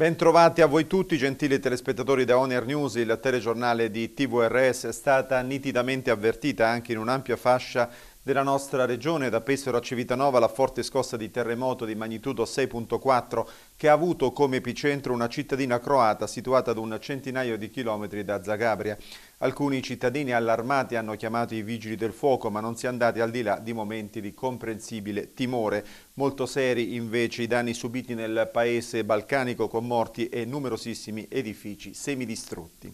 Bentrovati a voi tutti, gentili telespettatori da Oner News, il telegiornale di TVRS è stata nitidamente avvertita anche in un'ampia fascia della nostra regione, da Pesaro a Civitanova, la forte scossa di terremoto di magnitudo 6.4 che ha avuto come epicentro una cittadina croata situata ad un centinaio di chilometri da Zagabria. Alcuni cittadini allarmati hanno chiamato i vigili del fuoco ma non si è andati al di là di momenti di comprensibile timore. Molto seri invece i danni subiti nel paese balcanico con morti e numerosissimi edifici semidistrutti.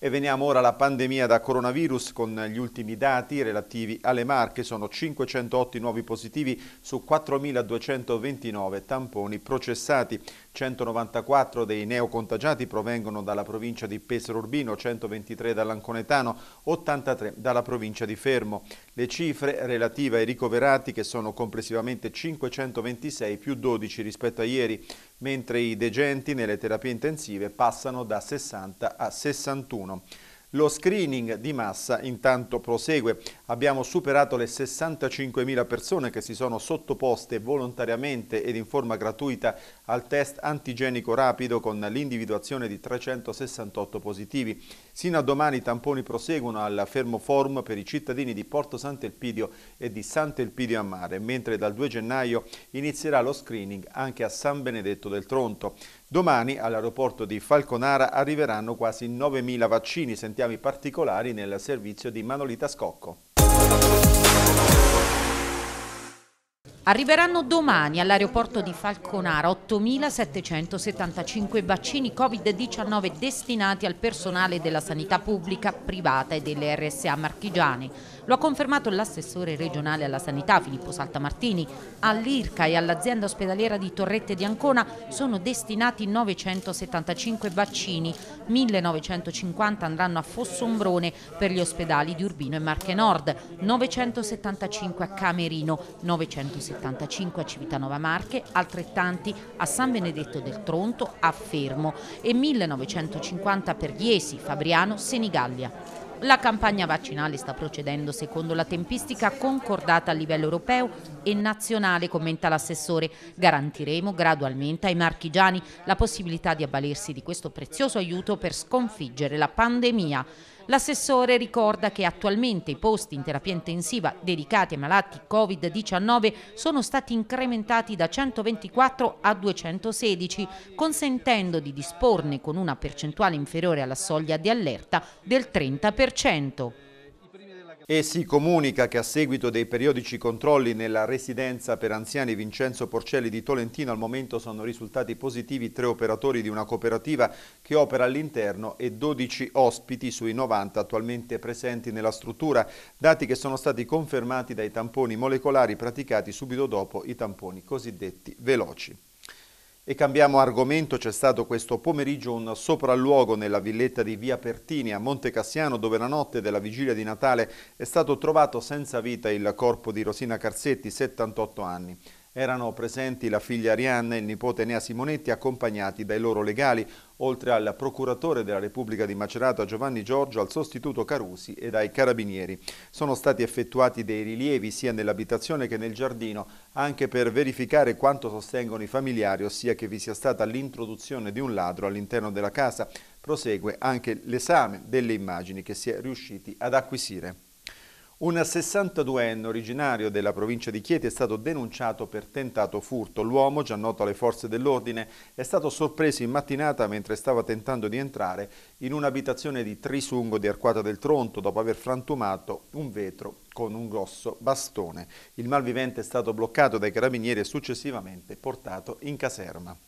E veniamo ora alla pandemia da coronavirus con gli ultimi dati relativi alle marche. Sono 508 nuovi positivi su 4.229 tamponi processati. 194 dei neocontagiati provengono dalla provincia di Pesaro Urbino, 123 dall'Anconetano, 83 dalla provincia di Fermo. Le cifre relative ai ricoverati che sono complessivamente 526 più 12 rispetto a ieri mentre i degenti nelle terapie intensive passano da 60 a 61. Lo screening di massa intanto prosegue. Abbiamo superato le 65.000 persone che si sono sottoposte volontariamente ed in forma gratuita al test antigenico rapido con l'individuazione di 368 positivi. Sino a domani i tamponi proseguono al Fermo Forum per i cittadini di Porto Sant'Elpidio e di Sant'Elpidio a Mare, mentre dal 2 gennaio inizierà lo screening anche a San Benedetto del Tronto. Domani all'aeroporto di Falconara arriveranno quasi 9.000 vaccini. Sentiamo i particolari nel servizio di Manolita Scocco. Arriveranno domani all'aeroporto di Falconara 8.775 vaccini Covid-19 destinati al personale della sanità pubblica, privata e delle RSA marchigiane. Lo ha confermato l'assessore regionale alla sanità Filippo Saltamartini. All'IRCA e all'azienda ospedaliera di Torrette di Ancona sono destinati 975 vaccini, 1950 andranno a Fossombrone per gli ospedali di Urbino e Marche Nord, 975 a Camerino, 975 a Civitanova Marche, altrettanti a San Benedetto del Tronto, a Fermo e 1950 per Iesi, Fabriano, Senigallia. La campagna vaccinale sta procedendo secondo la tempistica concordata a livello europeo e nazionale, commenta l'assessore. Garantiremo gradualmente ai marchigiani la possibilità di avvalersi di questo prezioso aiuto per sconfiggere la pandemia. L'assessore ricorda che attualmente i posti in terapia intensiva dedicati ai malati Covid-19 sono stati incrementati da 124 a 216, consentendo di disporne con una percentuale inferiore alla soglia di allerta del 30% e si comunica che a seguito dei periodici controlli nella residenza per anziani Vincenzo Porcelli di Tolentino al momento sono risultati positivi tre operatori di una cooperativa che opera all'interno e 12 ospiti sui 90 attualmente presenti nella struttura, dati che sono stati confermati dai tamponi molecolari praticati subito dopo i tamponi cosiddetti veloci. E cambiamo argomento, c'è stato questo pomeriggio un sopralluogo nella villetta di Via Pertini a Monte Cassiano dove la notte della vigilia di Natale è stato trovato senza vita il corpo di Rosina Carsetti, 78 anni. Erano presenti la figlia Arianna e il nipote Nea Simonetti accompagnati dai loro legali, oltre al procuratore della Repubblica di Macerata Giovanni Giorgio, al sostituto Carusi ed ai carabinieri. Sono stati effettuati dei rilievi sia nell'abitazione che nel giardino, anche per verificare quanto sostengono i familiari, ossia che vi sia stata l'introduzione di un ladro all'interno della casa. Prosegue anche l'esame delle immagini che si è riusciti ad acquisire. Un 62enne originario della provincia di Chieti è stato denunciato per tentato furto. L'uomo, già noto alle forze dell'ordine, è stato sorpreso in mattinata mentre stava tentando di entrare in un'abitazione di Trisungo di Arquata del Tronto dopo aver frantumato un vetro con un grosso bastone. Il malvivente è stato bloccato dai carabinieri e successivamente portato in caserma.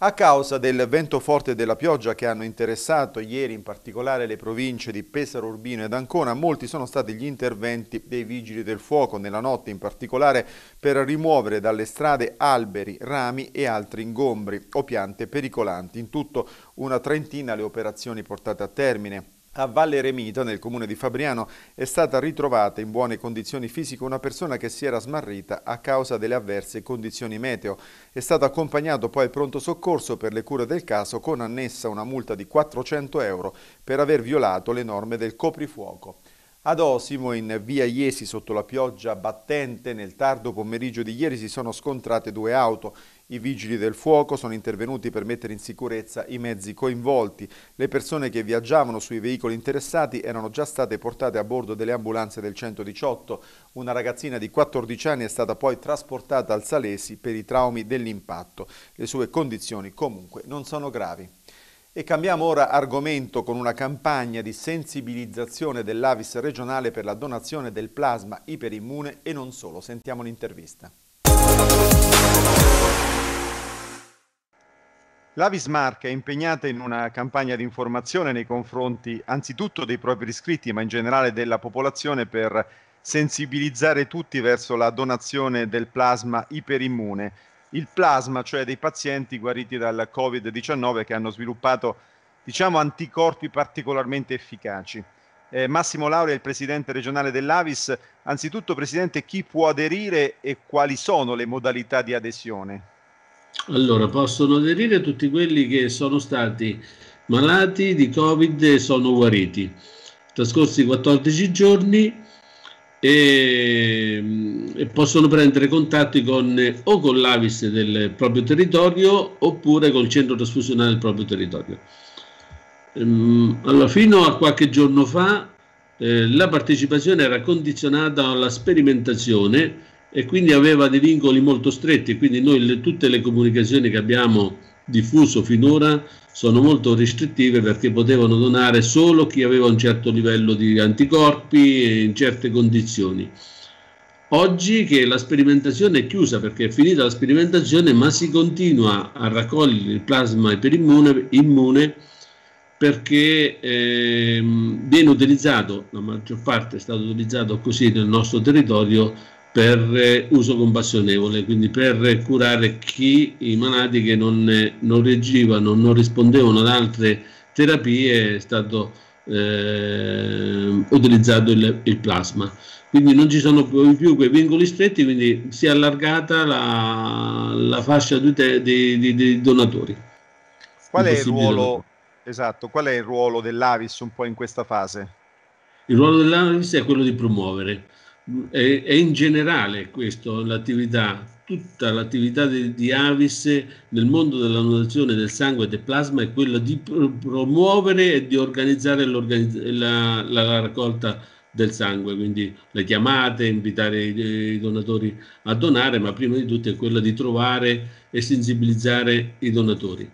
A causa del vento forte e della pioggia che hanno interessato ieri in particolare le province di Pesaro, Urbino ed Ancona, molti sono stati gli interventi dei vigili del fuoco nella notte in particolare per rimuovere dalle strade alberi, rami e altri ingombri o piante pericolanti. In tutto una trentina le operazioni portate a termine. A Valle Remita, nel comune di Fabriano, è stata ritrovata in buone condizioni fisiche una persona che si era smarrita a causa delle avverse condizioni meteo. È stato accompagnato poi al pronto soccorso per le cure del caso con annessa una multa di 400 euro per aver violato le norme del coprifuoco. Ad Osimo, in via Iesi, sotto la pioggia battente, nel tardo pomeriggio di ieri si sono scontrate due auto. I vigili del fuoco sono intervenuti per mettere in sicurezza i mezzi coinvolti. Le persone che viaggiavano sui veicoli interessati erano già state portate a bordo delle ambulanze del 118. Una ragazzina di 14 anni è stata poi trasportata al Salesi per i traumi dell'impatto. Le sue condizioni comunque non sono gravi. E cambiamo ora argomento con una campagna di sensibilizzazione dell'Avis regionale per la donazione del plasma iperimmune e non solo. Sentiamo l'intervista. La Vismarck è impegnata in una campagna di informazione nei confronti anzitutto dei propri iscritti, ma in generale della popolazione per sensibilizzare tutti verso la donazione del plasma iperimmune. Il plasma, cioè dei pazienti guariti dal Covid-19 che hanno sviluppato, diciamo, anticorpi particolarmente efficaci. Eh, Massimo Laurea è il presidente regionale dell'Avis. Anzitutto, presidente, chi può aderire e quali sono le modalità di adesione? Allora, possono aderire tutti quelli che sono stati malati di Covid e sono guariti. Trascorsi 14 giorni e, e possono prendere contatti con, o con l'Avis del proprio territorio oppure col centro trasfusionale del proprio territorio. Ehm, allora, fino a qualche giorno fa eh, la partecipazione era condizionata alla sperimentazione e quindi aveva dei vincoli molto stretti, quindi noi le, tutte le comunicazioni che abbiamo diffuso finora sono molto restrittive perché potevano donare solo chi aveva un certo livello di anticorpi e in certe condizioni. Oggi che la sperimentazione è chiusa perché è finita la sperimentazione, ma si continua a raccogliere il plasma iperimmune immune perché ehm, viene utilizzato, la maggior parte è stato utilizzato così nel nostro territorio per eh, uso compassionevole, quindi per curare chi i malati che non, eh, non reagivano, non rispondevano ad altre terapie, è stato eh, utilizzato il, il, plasma. Quindi non ci sono più quei vincoli stretti, quindi si è allargata la, la fascia di donatori. Qual è, ruolo, esatto, qual è il ruolo dell'Avis un po' in questa fase? Il ruolo dell'Avis è quello di promuovere è, è in generale questo l'attività tutta l'attività di, di, Avis nel mondo della donazione del sangue e del plasma è quella di promuovere e di organizzare la, la, la, raccolta del sangue, quindi le chiamate, invitare i, i, donatori a donare, ma prima di tutto è quella di trovare e sensibilizzare i donatori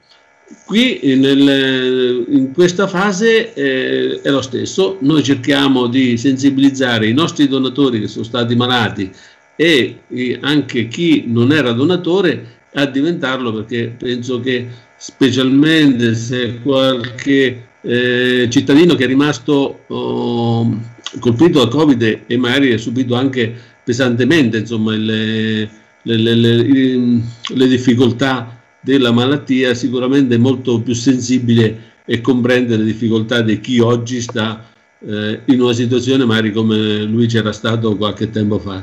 qui eh, nel, eh, in questa fase eh, è lo stesso, noi cerchiamo di sensibilizzare i nostri donatori che sono stati malati e eh, anche chi non era donatore a diventarlo perché penso che specialmente se qualche eh, cittadino che è rimasto oh, colpito da covid e magari ha subito anche pesantemente insomma, le, le, le, le difficoltà della malattia sicuramente molto più sensibile e comprende le difficoltà di chi oggi sta eh, in una situazione magari come lui c'era stato qualche tempo fa.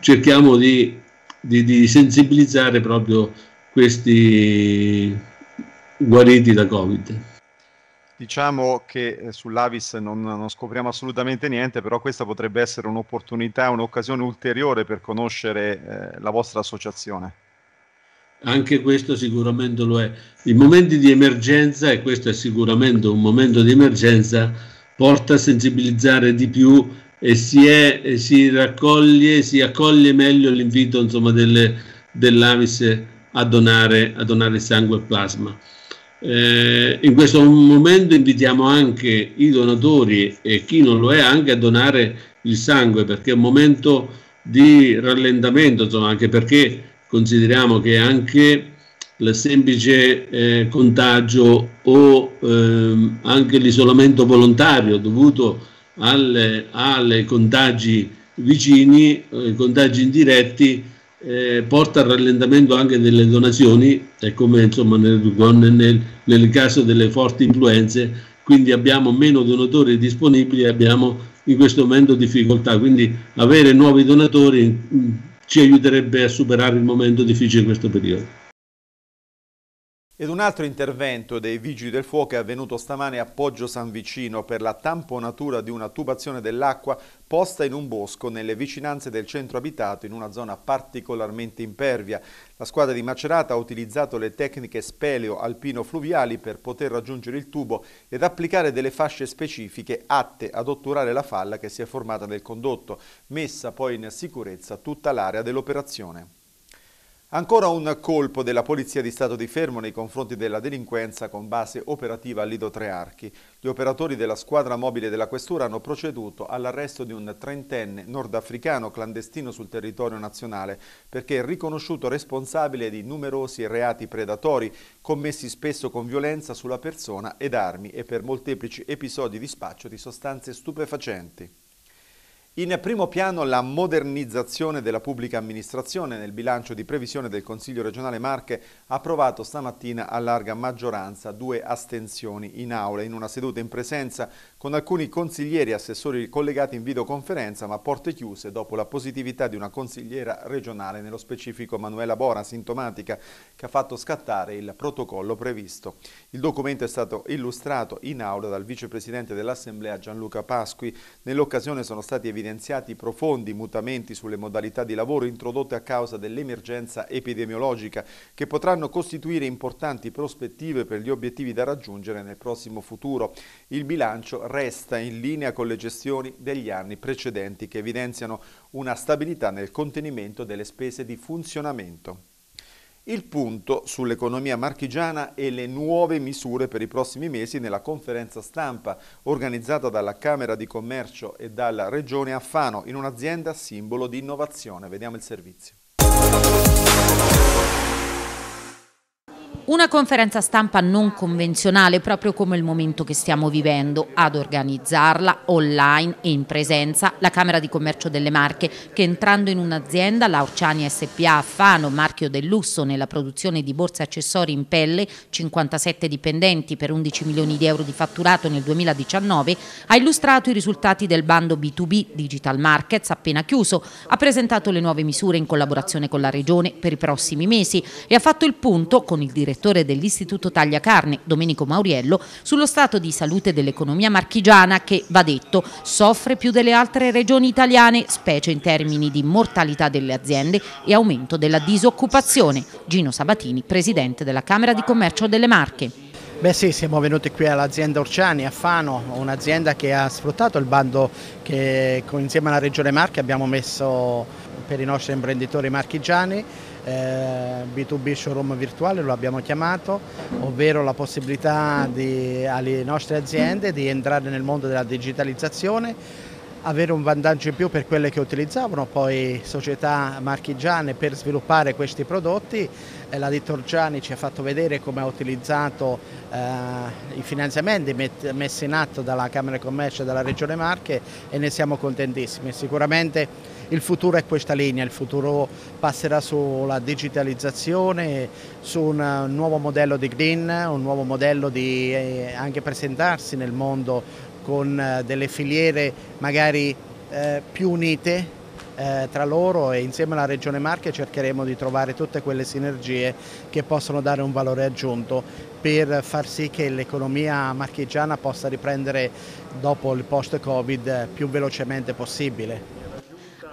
Cerchiamo di, di, di sensibilizzare proprio questi guariti da Covid. Diciamo che eh, sull'Avis non, non, scopriamo assolutamente niente, però questa potrebbe essere un'opportunità, un'occasione ulteriore per conoscere eh, la vostra associazione anche questo sicuramente lo è. I momenti di emergenza, e questo è sicuramente un momento di emergenza, porta a sensibilizzare di più e si, è, e si raccoglie, si accoglie meglio l'invito insomma, delle, dell'Avis a donare, a donare sangue e plasma. Eh, in questo momento invitiamo anche i donatori e chi non lo è anche a donare il sangue perché è un momento di rallentamento, insomma, anche perché consideriamo che anche il semplice eh, contagio o ehm, anche l'isolamento volontario dovuto ai contagi vicini, eh, contagi indiretti, eh, porta al rallentamento anche delle donazioni, è come insomma, nel, nel, nel, caso delle forti influenze, quindi abbiamo meno donatori disponibili e abbiamo in questo momento difficoltà, quindi avere nuovi donatori mh, mm, ci aiuterebbe a superare il momento difficile in questo periodo. Ed un altro intervento dei Vigili del Fuoco è avvenuto stamane a Poggio San Vicino per la tamponatura di una tubazione dell'acqua posta in un bosco nelle vicinanze del centro abitato in una zona particolarmente impervia. La squadra di Macerata ha utilizzato le tecniche speleo-alpino-fluviali per poter raggiungere il tubo ed applicare delle fasce specifiche atte ad otturare la falla che si è formata nel condotto, messa poi in sicurezza tutta l'area dell'operazione. Ancora un colpo della Polizia di Stato di Fermo nei confronti della delinquenza con base operativa a Lido Trearchi. Gli operatori della squadra mobile della Questura hanno proceduto all'arresto di un trentenne nordafricano clandestino sul territorio nazionale perché è riconosciuto responsabile di numerosi reati predatori commessi spesso con violenza sulla persona ed armi e per molteplici episodi di spaccio di sostanze stupefacenti. In primo piano la modernizzazione della pubblica amministrazione nel bilancio di previsione del Consiglio regionale Marche approvato stamattina a larga maggioranza, due astensioni in aula. In una seduta in presenza con alcuni consiglieri e assessori collegati in videoconferenza ma a porte chiuse dopo la positività di una consigliera regionale, nello specifico Manuela Bora, sintomatica, che ha fatto scattare il protocollo previsto. Il documento è stato illustrato in aula dal vicepresidente dell'Assemblea Gianluca Pasqui. Nell'occasione sono stati evidenziati profondi mutamenti sulle modalità di lavoro introdotte a causa dell'emergenza epidemiologica che potranno costituire importanti prospettive per gli obiettivi da raggiungere nel prossimo futuro. Il bilancio resta in linea con le gestioni degli anni precedenti che evidenziano una stabilità nel contenimento delle spese di funzionamento. Il punto sull'economia marchigiana e le nuove misure per i prossimi mesi nella conferenza stampa organizzata dalla Camera di Commercio e dalla Regione Affano in un'azienda simbolo di innovazione. Vediamo il servizio. Una conferenza stampa non convenzionale proprio come il momento che stiamo vivendo, ad organizzarla online e in presenza la Camera di Commercio delle Marche che entrando in un'azienda, l'Aurciani SPA a Fano, marchio del lusso nella produzione di borse e accessori in pelle, 57 dipendenti per 11 milioni di euro di fatturato nel 2019, ha illustrato i risultati del bando B2B Digital Markets appena chiuso, ha presentato le nuove misure in collaborazione con la Regione per i prossimi mesi e ha fatto il punto con il direttore direttore dell'Istituto Taglia Carne, Domenico Mauriello, sullo stato di salute dell'economia marchigiana che, va detto, soffre più delle altre regioni italiane, specie in termini di mortalità delle aziende e aumento della disoccupazione. Gino Sabatini, presidente della Camera di Commercio delle Marche. Beh sì, siamo venuti qui all'azienda Orciani a Fano, un'azienda che ha sfruttato il bando che insieme alla Regione Marche abbiamo messo per i nostri imprenditori marchigiani eh, B2B showroom virtuale, lo abbiamo chiamato, ovvero la possibilità di, alle nostre aziende di entrare nel mondo della digitalizzazione avere un vantaggio in più per quelle che utilizzavano poi società marchigiane per sviluppare questi prodotti. Eh, la Dittorgiani ci ha fatto vedere come ha utilizzato eh, i finanziamenti met- messi in atto dalla Camera di Commercio e dalla Regione Marche e ne siamo contentissimi. Sicuramente il futuro è questa linea, il futuro passerà sulla digitalizzazione, su un nuovo modello di green, un nuovo modello di eh, anche presentarsi nel mondo con eh, delle filiere magari eh, più unite tra loro e insieme alla Regione Marche cercheremo di trovare tutte quelle sinergie che possono dare un valore aggiunto per far sì che l'economia marchigiana possa riprendere dopo il post-Covid più velocemente possibile.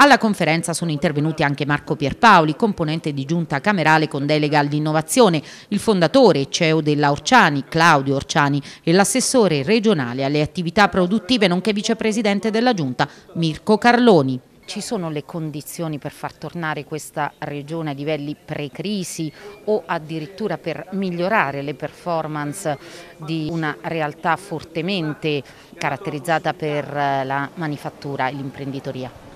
Alla conferenza sono intervenuti anche Marco Pierpaoli, componente di giunta camerale con delega all'innovazione, il fondatore CEO della Orciani, Claudio Orciani, e l'assessore regionale alle attività produttive nonché vicepresidente della giunta, Mirko Carloni ci sono le condizioni per far tornare questa regione a livelli pre-crisi o addirittura per migliorare le performance di una realtà fortemente caratterizzata per eh, la manifattura e l'imprenditoria?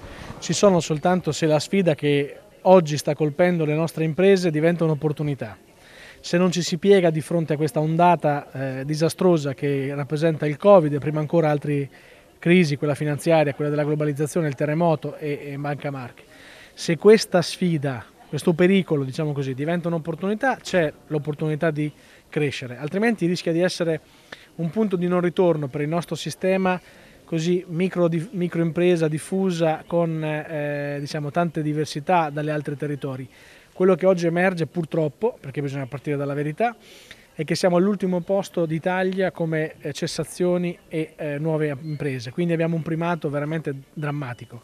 ci sono soltanto se la sfida che oggi sta colpendo le nostre imprese diventa un'opportunità. Se non ci si piega di fronte a questa ondata eh, disastrosa che rappresenta il Covid e prima ancora altre crisi, quella finanziaria, quella della globalizzazione, il terremoto e, e Banca Marche, se questa sfida, questo pericolo diciamo così, diventa un'opportunità, c'è l'opportunità di crescere, altrimenti rischia di essere un punto di non ritorno per il nostro sistema così micro, microimpresa diffusa con eh, diciamo, tante diversità dalle altre territori. Quello che oggi emerge purtroppo, perché bisogna partire dalla verità, è che siamo all'ultimo posto d'Italia come eh, cessazioni e eh, nuove imprese, quindi abbiamo un primato veramente drammatico.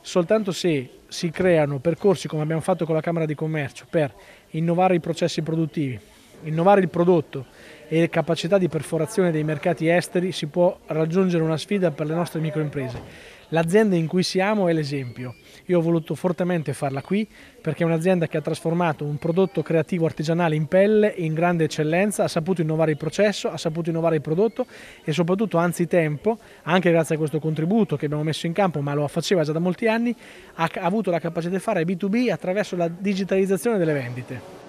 Soltanto se si creano percorsi come abbiamo fatto con la Camera di Commercio per innovare i processi produttivi, innovare il prodotto e la capacità di perforazione dei mercati esteri si può raggiungere una sfida per le nostre microimprese. L'azienda in cui siamo è l'esempio. Io ho voluto fortemente farla qui perché è un'azienda che ha trasformato un prodotto creativo artigianale in pelle in grande eccellenza, ha saputo innovare il processo, ha saputo innovare il prodotto e soprattutto anzitempo, anche grazie a questo contributo che abbiamo messo in campo, ma lo faceva già da molti anni, ha avuto la capacità di fare B2B attraverso la digitalizzazione delle vendite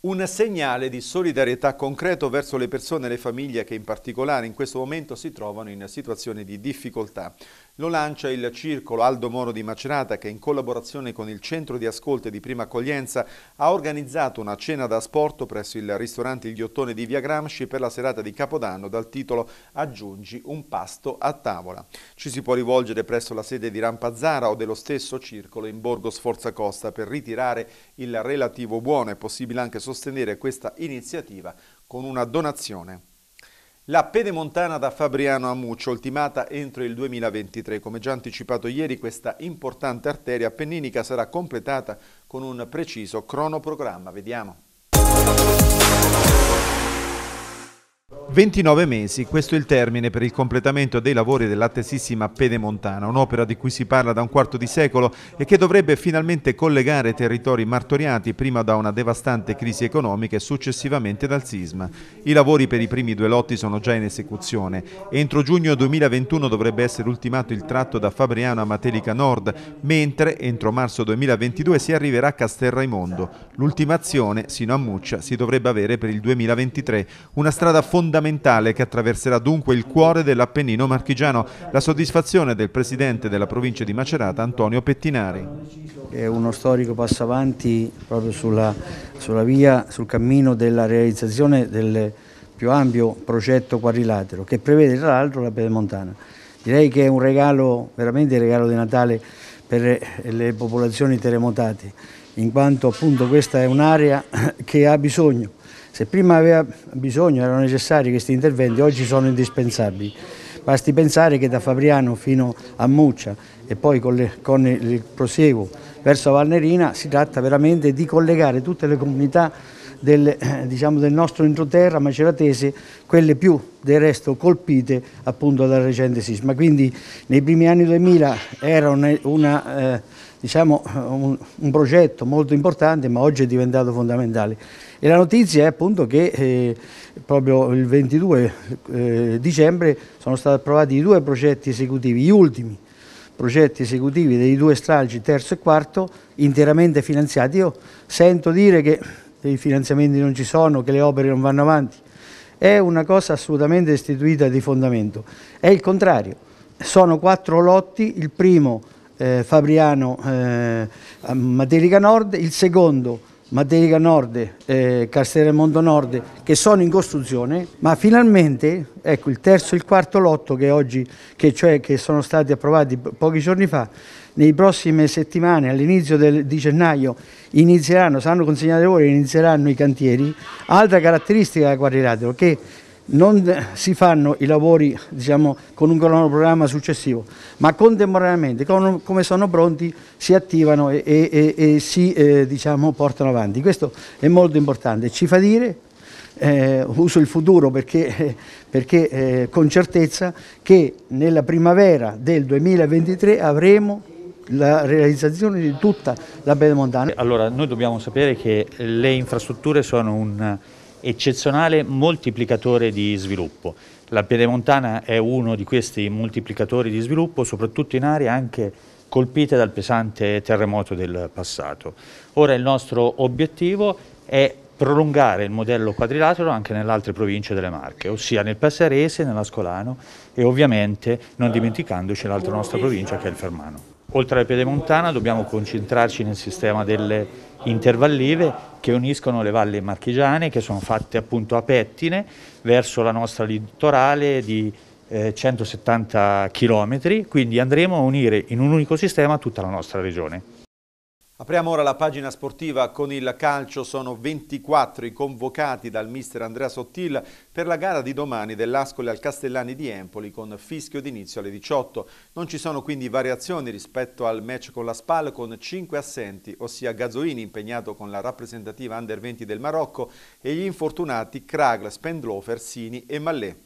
un segnale di solidarietà concreto verso le persone e le famiglie che in particolare in questo momento si trovano in situazione di difficoltà. Lo lancia il circolo Aldo Moro di Macerata che in collaborazione con il centro di ascolto e di prima accoglienza ha organizzato una cena da sporto presso il ristorante Il Ghiottone di Via Gramsci per la serata di Capodanno dal titolo Aggiungi un pasto a tavola. Ci si può rivolgere presso la sede di Rampazzara o dello stesso circolo in Borgo Sforza Costa per ritirare il relativo buono. È possibile anche sostenere questa iniziativa con una donazione. La pedemontana da Fabriano a Muccio, ultimata entro il 2023. Come già anticipato ieri, questa importante arteria appenninica sarà completata con un preciso cronoprogramma. Vediamo. 29 mesi, questo è il termine per il completamento dei lavori dell'attesissima Pedemontana, un'opera di cui si parla da un quarto di secolo e che dovrebbe finalmente collegare territori martoriati prima da una devastante crisi economica e successivamente dal sisma. I lavori per i primi due lotti sono già in esecuzione. Entro giugno 2021 dovrebbe essere ultimato il tratto da Fabriano a Matelica Nord, mentre entro marzo 2022 si arriverà a Castelraimondo. L'ultimazione, sino a Muccia, si dovrebbe avere per il 2023, una strada fondamentale fondamentale che attraverserà dunque il cuore dell'Appennino marchigiano. La soddisfazione del presidente della provincia di Macerata, Antonio Pettinari. È uno storico passo avanti proprio sulla, sulla via, sul cammino della realizzazione del più ampio progetto quadrilatero che prevede tra l'altro la Pedemontana. Direi che è un regalo, veramente il regalo di Natale per le popolazioni terremotate, in quanto appunto questa è un'area che ha bisogno se prima aveva bisogno, erano necessari questi interventi, oggi sono indispensabili. Basti pensare che da Fabriano fino a Muccia e poi con, le, con il prosieguo verso Valnerina si tratta veramente di collegare tutte le comunità del, diciamo, del nostro entroterra maceratese, quelle più del resto colpite appunto dal recente sisma. Quindi nei primi anni 2000 era una, una, eh, diciamo, un, un progetto molto importante ma oggi è diventato fondamentale. E la notizia è appunto che eh, proprio il 22 eh, dicembre sono stati approvati i due progetti esecutivi, gli ultimi progetti esecutivi dei due stralci terzo e quarto interamente finanziati. Io sento dire che i finanziamenti non ci sono, che le opere non vanno avanti. È una cosa assolutamente istituita di fondamento. È il contrario. Sono quattro lotti, il primo eh, Fabriano eh, Materica Nord, il secondo Materica Nord, eh, Castelmondo Nord, che sono in costruzione, ma finalmente ecco, il terzo e il quarto lotto che, oggi, che, cioè, che sono stati approvati pochi giorni fa, nei prossime settimane, all'inizio di gennaio, inizieranno, saranno consegnati ore, inizieranno i cantieri. Altra caratteristica della Quadrilatero che non eh, si fanno i lavori diciamo, con un cronoprogramma successivo, ma contemporaneamente, come sono pronti, si attivano e, e, e si eh, diciamo, portano avanti. Questo è molto importante, ci fa dire, eh, uso il futuro perché, eh, perché eh, con certezza, che nella primavera del 2023 avremo la realizzazione di tutta la Belemontana. Allora, noi dobbiamo sapere che le infrastrutture sono un eccezionale moltiplicatore di sviluppo. La Piedemontana è uno di questi moltiplicatori di sviluppo, soprattutto in aree anche colpite dal pesante terremoto del passato. Ora il nostro obiettivo è prolungare il modello quadrilatero anche nelle altre province delle Marche, ossia nel Passarese, nell'Ascolano e ovviamente non dimenticandoci l'altra nostra provincia che è il Fermano. Oltre alla Piedemontana dobbiamo concentrarci nel sistema delle intervallive che uniscono le valli marchigiane che sono fatte appunto a pettine verso la nostra litorale di eh, 170 km, quindi andremo a unire in un unico sistema tutta la nostra regione. Apriamo ora la pagina sportiva con il calcio, sono 24 i convocati dal mister Andrea Sottil per la gara di domani dell'Ascoli al Castellani di Empoli con fischio d'inizio alle 18. Non ci sono quindi variazioni rispetto al match con la SPAL con 5 assenti, ossia Gazzoini impegnato con la rappresentativa Under 20 del Marocco e gli infortunati Kragl, Spendlofer, Sini e Mallet.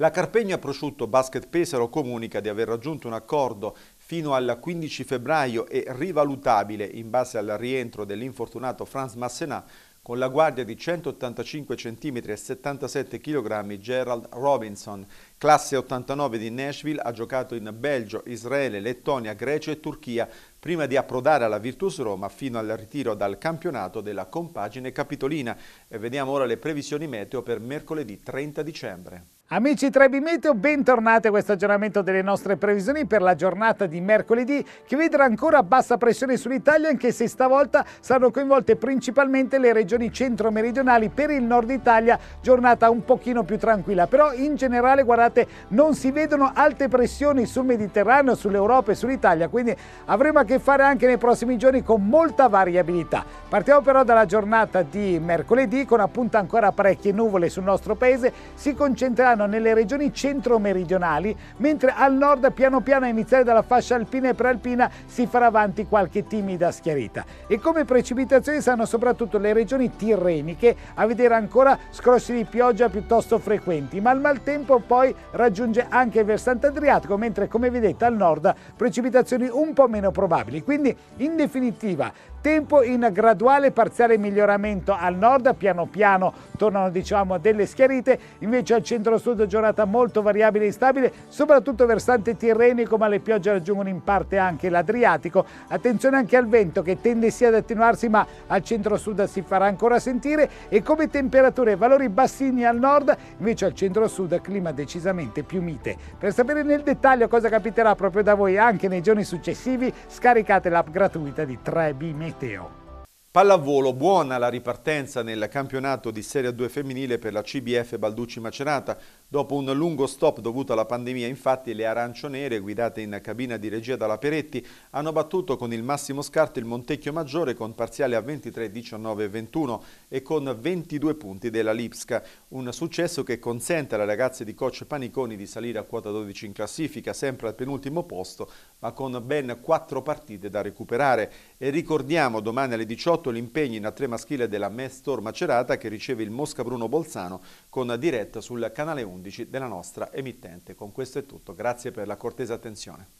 La Carpegna Prosciutto Basket Pesaro comunica di aver raggiunto un accordo fino al 15 febbraio e rivalutabile in base al rientro dell'infortunato Franz Massenat con la guardia di 185 cm e 77 kg Gerald Robinson, classe 89 di Nashville, ha giocato in Belgio, Israele, Lettonia, Grecia e Turchia prima di approdare alla Virtus Roma fino al ritiro dal campionato della compagine capitolina. E vediamo ora le previsioni meteo per mercoledì 30 dicembre. Amici 3 Meteo, bentornati a questo aggiornamento delle nostre previsioni per la giornata di mercoledì che vedrà ancora bassa pressione sull'Italia anche se stavolta saranno coinvolte principalmente le regioni centro-meridionali per il nord Italia, giornata un pochino più tranquilla, però in generale guardate non si vedono alte pressioni sul Mediterraneo, sull'Europa e sull'Italia, quindi avremo a che fare anche nei prossimi giorni con molta variabilità. Partiamo però dalla giornata di mercoledì con appunto ancora parecchie nuvole sul nostro paese, si concentreranno piano nelle regioni centro-meridionali, mentre al nord piano piano a iniziare dalla fascia alpina e prealpina si farà avanti qualche timida schiarita. E come precipitazioni saranno soprattutto le regioni tirreniche a vedere ancora scrosci di pioggia piuttosto frequenti, ma il maltempo poi raggiunge anche il versante adriatico, mentre come vedete al nord precipitazioni un po' meno probabili. Quindi in definitiva Tempo in graduale parziale miglioramento al nord, piano piano tornano diciamo delle schiarite, invece al centro-sud giornata molto variabile e instabile, soprattutto versante tirrenico, ma le piogge raggiungono in parte anche l'Adriatico. Attenzione anche al vento che tende sia ad attenuarsi, ma al centro-sud si farà ancora sentire e come temperature valori bassini al nord, invece al centro-sud clima decisamente più mite. Per sapere nel dettaglio cosa capiterà proprio da voi anche nei giorni successivi, scaricate l'app gratuita di 3B Media meteo. Pallavolo, buona la ripartenza nel campionato di Serie 2 femminile per la CBF Balducci Macerata. Dopo un lungo stop dovuto alla pandemia, infatti, le arancionere, guidate in cabina di regia dalla Peretti, hanno battuto con il massimo scarto il Montecchio Maggiore con parziale a 23, 19 e 21 e con 22 punti della Lipska. Un successo che consente alle ragazze di coach Paniconi di salire a quota 12 in classifica, sempre al penultimo posto, ma con ben 4 partite da recuperare. E ricordiamo domani alle 18 l'impegno in A3 maschile della Mestor Macerata che riceve il Mosca Bruno Bolzano con diretta sul canale 1 2011 della nostra emittente. Con questo è tutto, grazie per la cortesa attenzione.